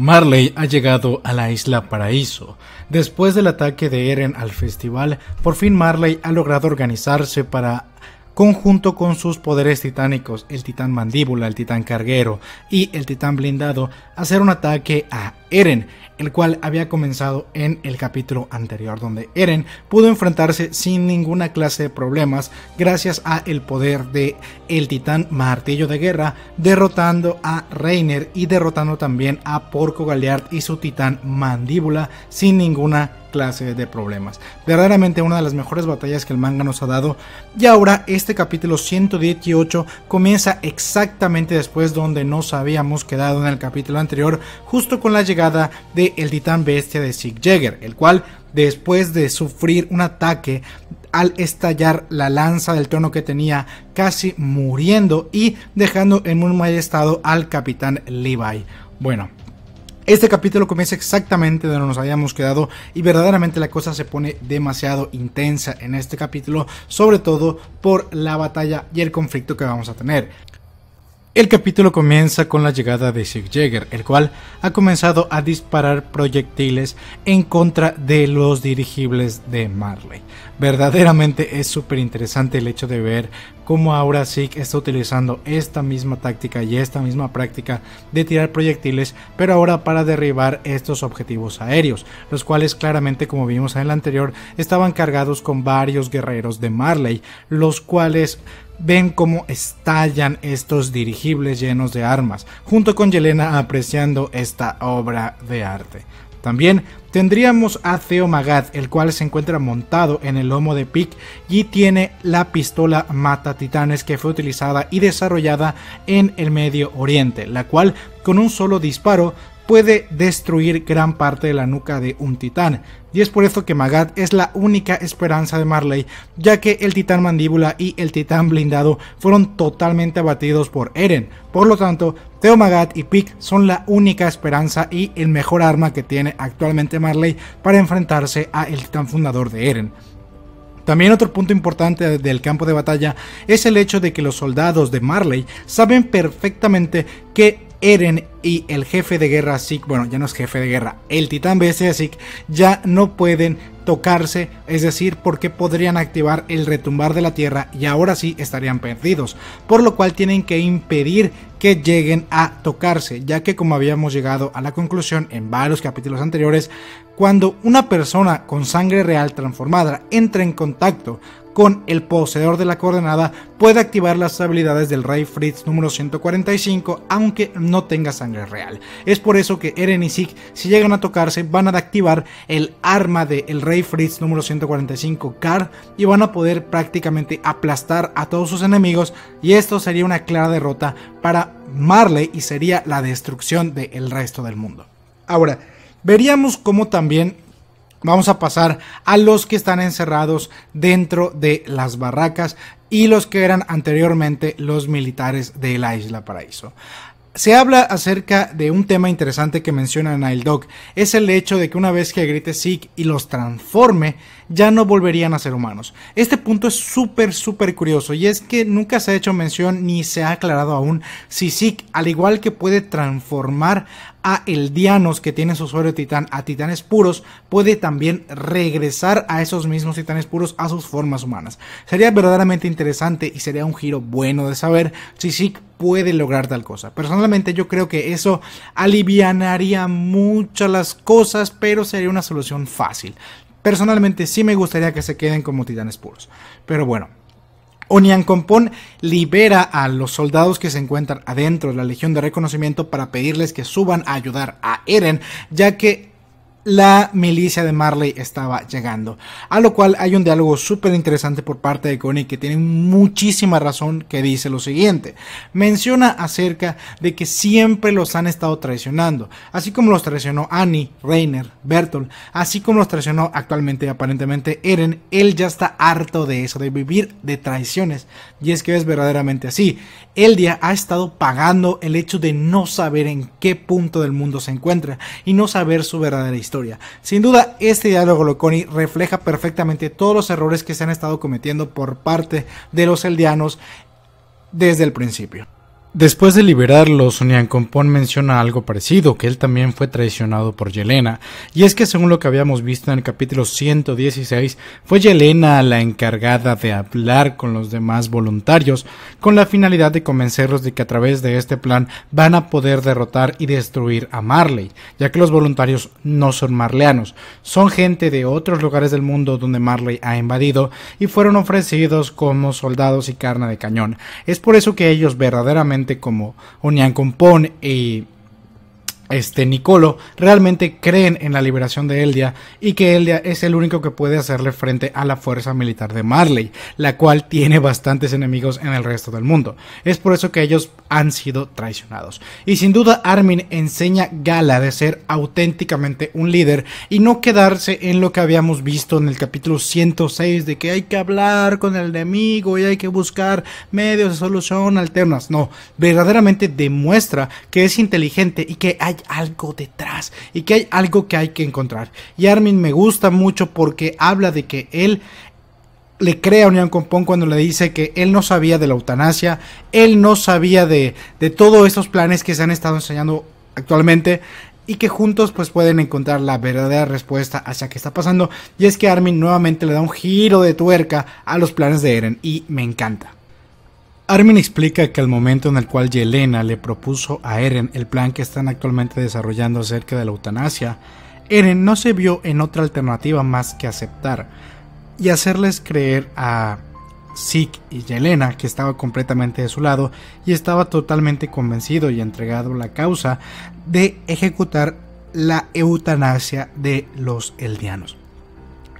Marley ha llegado a la isla Paraíso. Después del ataque de Eren al festival, por fin Marley ha logrado organizarse para conjunto con sus poderes titánicos, el titán mandíbula, el titán carguero y el titán blindado, hacer un ataque a Eren, el cual había comenzado en el capítulo anterior, donde Eren pudo enfrentarse sin ninguna clase de problemas gracias a el poder de el titán martillo de guerra, derrotando a Reiner y derrotando también a Porco Galeard y su titán mandíbula sin ninguna clase de problemas. Verdaderamente una de las mejores batallas que el manga nos ha dado. Y ahora este capítulo 118 comienza exactamente después donde nos habíamos quedado en el capítulo anterior, justo con la llegada del titán bestia de Sig Jagger, el cual después de sufrir un ataque al estallar la lanza del trono que tenía, casi muriendo y dejando en un mal estado al capitán Levi. Bueno, este capítulo comienza exactamente donde nos habíamos quedado y verdaderamente la cosa se pone demasiado intensa en este capítulo, sobre todo por la batalla y el conflicto que vamos a tener. El capítulo comienza con la llegada de Sig Jagger, el cual ha comenzado a disparar proyectiles en contra de los dirigibles de Marley. Verdaderamente es súper interesante el hecho de ver como ahora SIG está utilizando esta misma táctica y esta misma práctica de tirar proyectiles, pero ahora para derribar estos objetivos aéreos, los cuales claramente como vimos en el anterior estaban cargados con varios guerreros de Marley, los cuales ven cómo estallan estos dirigibles llenos de armas, junto con Yelena apreciando esta obra de arte. También tendríamos a Theo Magad, el cual se encuentra montado en el lomo de Pic y tiene la pistola Mata Titanes que fue utilizada y desarrollada en el Medio Oriente, la cual con un solo disparo puede destruir gran parte de la nuca de un titán. Y es por eso que Magat es la única esperanza de Marley, ya que el titán mandíbula y el titán blindado fueron totalmente abatidos por Eren. Por lo tanto, Theo Magat y Pick son la única esperanza y el mejor arma que tiene actualmente Marley para enfrentarse a el titán fundador de Eren. También otro punto importante del campo de batalla es el hecho de que los soldados de Marley saben perfectamente que Eren y el jefe de guerra Zeke, bueno, ya no es jefe de guerra, el titán bestia, Zeke, ya no pueden tocarse, es decir, porque podrían activar el retumbar de la Tierra y ahora sí estarían perdidos, por lo cual tienen que impedir que lleguen a tocarse, ya que como habíamos llegado a la conclusión en varios capítulos anteriores, cuando una persona con sangre real transformada entra en contacto con el poseedor de la coordenada puede activar las habilidades del Rey Fritz número 145 aunque no tenga sangre real. Es por eso que Eren y Zeke si llegan a tocarse van a activar el arma del Rey fritz número 145 Car y van a poder prácticamente aplastar a todos sus enemigos y esto sería una clara derrota para Marley y sería la destrucción del resto del mundo. Ahora, veríamos cómo también vamos a pasar a los que están encerrados dentro de las barracas y los que eran anteriormente los militares de la Isla Paraíso. Se habla acerca de un tema interesante que menciona Nile Dog, es el hecho de que una vez que grite Sick y los transforme, ya no volverían a ser humanos. Este punto es súper, súper curioso y es que nunca se ha hecho mención ni se ha aclarado aún si Sick, al igual que puede transformar a Eldianos que tiene su usuario titán a titanes puros, puede también regresar a esos mismos titanes puros a sus formas humanas. Sería verdaderamente interesante y sería un giro bueno de saber si Zeke puede lograr tal cosa. Personalmente yo creo que eso alivianaría mucho las cosas, pero sería una solución fácil. Personalmente sí me gustaría que se queden como titanes puros. Pero bueno, Onian Compón libera a los soldados que se encuentran adentro de la Legión de Reconocimiento para pedirles que suban a ayudar a Eren, ya que la milicia de Marley estaba llegando. A lo cual hay un diálogo súper interesante por parte de Connie que tiene muchísima razón que dice lo siguiente. Menciona acerca de que siempre los han estado traicionando. Así como los traicionó Annie, Rainer, Bertolt, así como los traicionó actualmente aparentemente Eren, él ya está harto de eso, de vivir de traiciones. Y es que es verdaderamente así. Eldia ha estado pagando el hecho de no saber en qué punto del mundo se encuentra y no saber su verdadera historia sin duda, este diálogo Loconi refleja perfectamente todos los errores que se han estado cometiendo por parte de los eldianos desde el principio. Después de liberarlos, unian Compón menciona algo parecido, que él también fue traicionado por Yelena, y es que según lo que habíamos visto en el capítulo 116, fue Yelena la encargada de hablar con los demás voluntarios, con la finalidad de convencerlos de que a través de este plan van a poder derrotar y destruir a Marley, ya que los voluntarios no son marleanos, son gente de otros lugares del mundo donde Marley ha invadido y fueron ofrecidos como soldados y carne de cañón. Es por eso que ellos verdaderamente como Unión Compon y este Nicolo realmente creen en la liberación de Eldia y que Eldia es el único que puede hacerle frente a la fuerza militar de Marley, la cual tiene bastantes enemigos en el resto del mundo. Es por eso que ellos han sido traicionados. Y sin duda Armin enseña gala de ser auténticamente un líder y no quedarse en lo que habíamos visto en el capítulo 106 de que hay que hablar con el enemigo y hay que buscar medios de solución alternas. No, verdaderamente demuestra que es inteligente y que hay algo detrás y que hay algo que hay que encontrar. Y Armin me gusta mucho porque habla de que él le crea a Unión Compón cuando le dice que él no sabía de la eutanasia, él no sabía de, de todos estos planes que se han estado enseñando actualmente y que juntos pues pueden encontrar la verdadera respuesta hacia qué está pasando y es que Armin nuevamente le da un giro de tuerca a los planes de Eren y me encanta. Armin explica que al momento en el cual Yelena le propuso a Eren el plan que están actualmente desarrollando acerca de la eutanasia, Eren no se vio en otra alternativa más que aceptar, y hacerles creer a Zeke y Yelena, que estaba completamente de su lado y estaba totalmente convencido y entregado a la causa de ejecutar la eutanasia de los eldianos.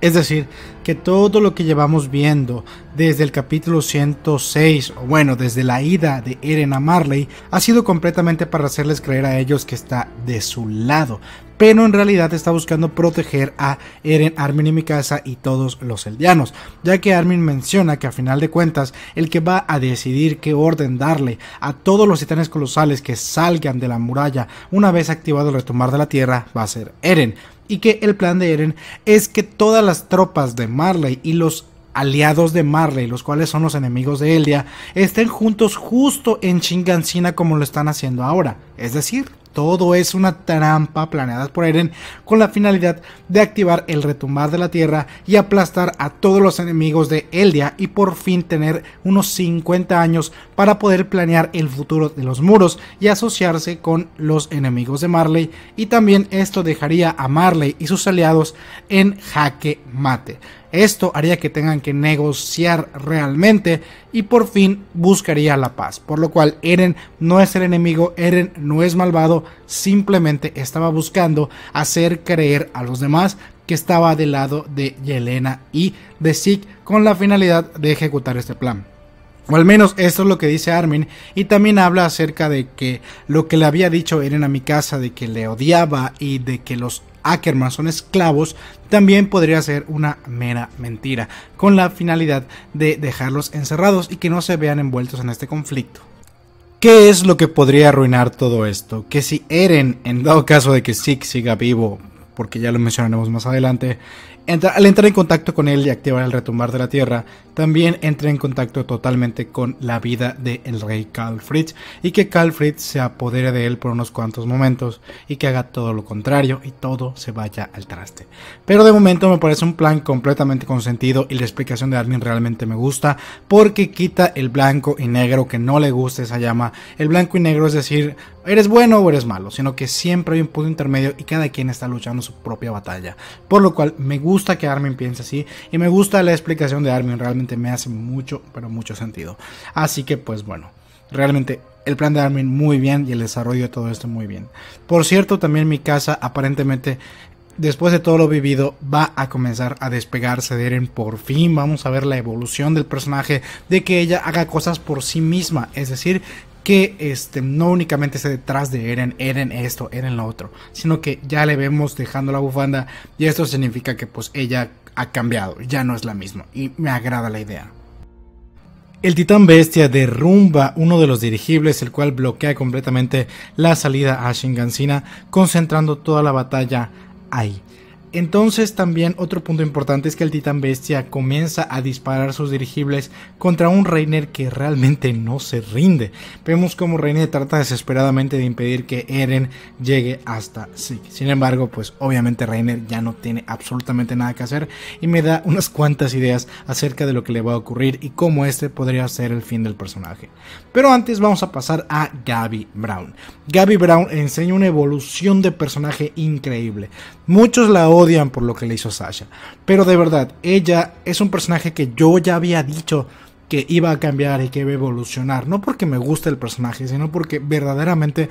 Es decir, que todo lo que llevamos viendo desde el capítulo 106, o bueno, desde la ida de Eren a Marley, ha sido completamente para hacerles creer a ellos que está de su lado, pero en realidad está buscando proteger a Eren, Armin y Mikasa y todos los Eldianos, ya que Armin menciona que a final de cuentas el que va a decidir qué orden darle a todos los titanes colosales que salgan de la muralla una vez activado el retomar de la Tierra va a ser Eren. Y que el plan de Eren es que todas las tropas de Marley y los aliados de Marley, los cuales son los enemigos de Eldia, estén juntos justo en Chingancina como lo están haciendo ahora, es decir, todo es una trampa planeada por Eren con la finalidad de activar el retumbar de la Tierra y aplastar a todos los enemigos de Eldia y por fin tener unos 50 años para poder planear el futuro de los muros y asociarse con los enemigos de Marley y también esto dejaría a Marley y sus aliados en jaque mate. Esto haría que tengan que negociar realmente y por fin buscaría la paz. Por lo cual Eren no es el enemigo, Eren no es malvado, simplemente estaba buscando hacer creer a los demás que estaba del lado de Yelena y de Zeke con la finalidad de ejecutar este plan. O al menos esto es lo que dice Armin. Y también habla acerca de que lo que le había dicho Eren a mi casa, de que le odiaba y de que los Ackerman son esclavos también podría ser una mera mentira, con la finalidad de dejarlos encerrados y que no se vean envueltos en este conflicto. ¿Qué es lo que podría arruinar todo esto? Que si Eren, en dado caso de que Zeke siga vivo, porque ya lo mencionaremos más adelante, al entrar en contacto con él y activar el retumbar de la Tierra, también entre en contacto totalmente con la vida del rey rey Fritz y que Fritz se apodere de él por unos cuantos momentos y que haga todo lo contrario y todo se vaya al traste. Pero de momento me parece un plan completamente consentido y la explicación de Armin realmente me gusta porque quita el blanco y negro que no le gusta esa llama. El blanco y negro es decir, eres bueno o eres malo, sino que siempre hay un punto intermedio y cada quien está luchando su propia batalla. Por lo cual me gusta que Armin piense así y me gusta la explicación de Armin realmente me hace mucho, pero mucho sentido. Así que pues bueno, realmente el plan de Armin muy bien y el desarrollo de todo esto muy bien. Por cierto, también mi casa aparentemente después de todo lo vivido, va a comenzar a despegarse de Eren por fin. Vamos a ver la evolución del personaje, de que ella haga cosas por sí misma. Es decir, que este, no únicamente esté detrás de Eren, Eren esto, Eren lo otro, sino que ya le vemos dejando la bufanda y esto significa que pues ella cambiado, ya no es la misma, y me agrada la idea. El titán bestia derrumba uno de los dirigibles, el cual bloquea completamente la salida a Shingansina, concentrando toda la batalla ahí. Entonces también otro punto importante es que el titán bestia comienza a disparar sus dirigibles contra un Reiner que realmente no se rinde. Vemos como Reiner trata desesperadamente de impedir que Eren llegue hasta sí Sin embargo, pues obviamente Reiner ya no tiene absolutamente nada que hacer y me da unas cuantas ideas acerca de lo que le va a ocurrir y cómo este podría ser el fin del personaje. Pero antes vamos a pasar a Gabby Brown. Gabby Brown enseña una evolución de personaje increíble. Muchos la odian por lo que le hizo Sasha. Pero de verdad, ella es un personaje que yo ya había dicho que iba a cambiar y que iba a evolucionar. No porque me guste el personaje, sino porque verdaderamente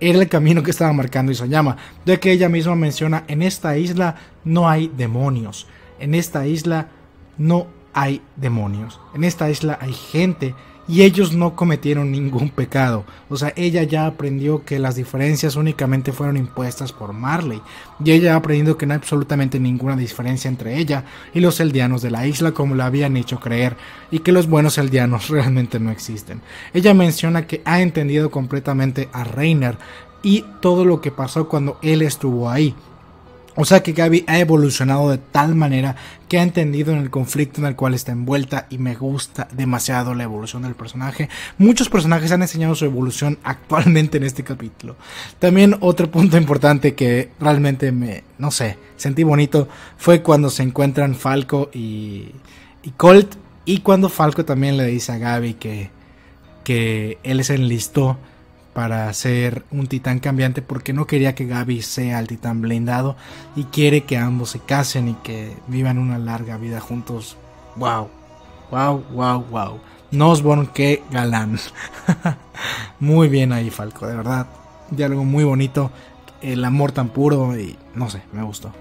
era el camino que estaba marcando Isayama. Ya que ella misma menciona, en esta isla no hay demonios. En esta isla no hay demonios, en esta isla hay gente y ellos no cometieron ningún pecado. O sea, ella ya aprendió que las diferencias únicamente fueron impuestas por Marley y ella ha aprendido que no hay absolutamente ninguna diferencia entre ella y los eldianos de la isla como la habían hecho creer y que los buenos eldianos realmente no existen. Ella menciona que ha entendido completamente a Reiner y todo lo que pasó cuando él estuvo ahí o sea que Gaby ha evolucionado de tal manera que ha entendido en el conflicto en el cual está envuelta y me gusta demasiado la evolución del personaje. Muchos personajes han enseñado su evolución actualmente en este capítulo. También otro punto importante que realmente me, no sé, sentí bonito fue cuando se encuentran Falco y, y Colt y cuando Falco también le dice a Gaby que, que él se enlistó para ser un titán cambiante porque no quería que Gaby sea el titán blindado y quiere que ambos se casen y que vivan una larga vida juntos. Wow, wow, wow, wow. Nosborn, qué galán. muy bien ahí, Falco, de verdad. Diálogo muy bonito, el amor tan puro y no sé, me gustó.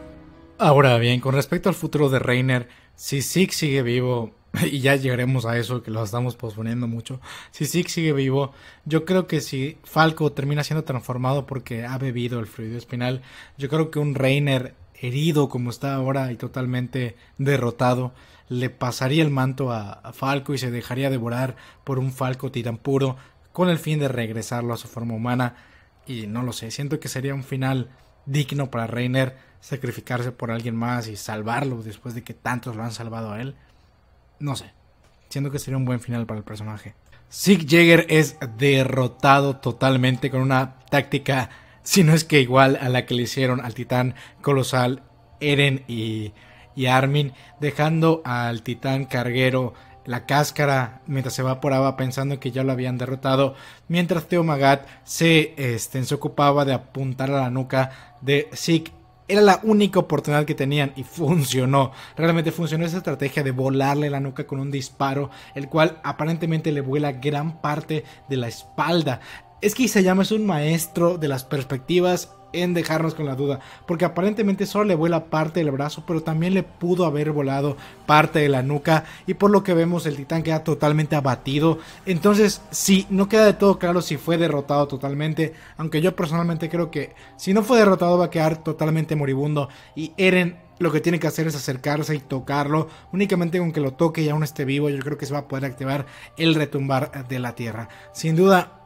Ahora bien, con respecto al futuro de Reiner, si Zig sigue vivo, y ya llegaremos a eso que lo estamos posponiendo mucho. Si Zeke sigue vivo, yo creo que si Falco termina siendo transformado porque ha bebido el fluido espinal, yo creo que un Reiner herido como está ahora y totalmente derrotado, le pasaría el manto a, Falco y se dejaría devorar por un Falco titán puro con el fin de regresarlo a su forma humana. Y no lo sé, siento que sería un final digno para Reiner sacrificarse por alguien más y salvarlo después de que tantos lo han salvado a él. No sé. Siento que sería un buen final para el personaje. Zig Jagger es derrotado totalmente con una táctica, si no es que igual a la que le hicieron al titán colosal Eren y, Armin, dejando al titán carguero la cáscara mientras se evaporaba pensando que ya lo habían derrotado, mientras Teo se, este, se ocupaba de apuntar a la nuca de Sieg. Era la única oportunidad que tenían y funcionó. Realmente funcionó esa estrategia de volarle la nuca con un disparo, el cual aparentemente le vuela gran parte de la espalda. Es que Isayama es un maestro de las perspectivas en dejarnos con la duda, porque aparentemente solo le vuela parte del brazo, pero también le pudo haber volado parte de la nuca y por lo que vemos el titán queda totalmente abatido. Entonces, sí, no queda de todo claro si fue derrotado totalmente, aunque yo personalmente creo que si no fue derrotado va a quedar totalmente moribundo y Eren lo que tiene que hacer es acercarse y tocarlo. Únicamente con que lo toque y aún esté vivo, yo creo que se va a poder activar el retumbar de la tierra. Sin duda,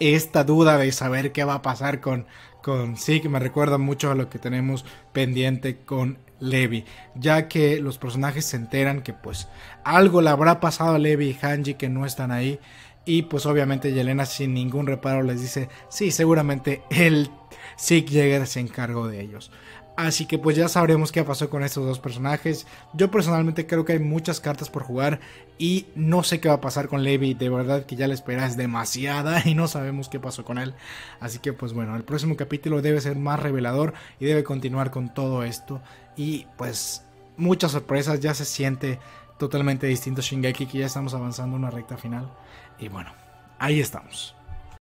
esta duda de saber qué va a pasar con con Zeke me recuerda mucho a lo que tenemos pendiente con Levi, ya que los personajes se enteran que pues algo le habrá pasado a Levi y Hanji que no están ahí y pues obviamente Yelena sin ningún reparo les dice, sí, seguramente el Zeke Jagger se encargó de ellos. Así que pues ya sabremos qué pasó con estos dos personajes. Yo personalmente creo que hay muchas cartas por jugar y no sé qué va a pasar con Levi. De verdad que ya la espera es demasiada y no sabemos qué pasó con él. Así que pues bueno, el próximo capítulo debe ser más revelador y debe continuar con todo esto. Y pues muchas sorpresas, ya se siente totalmente distinto Shingeki que ya estamos avanzando una recta final. Y bueno, ahí estamos.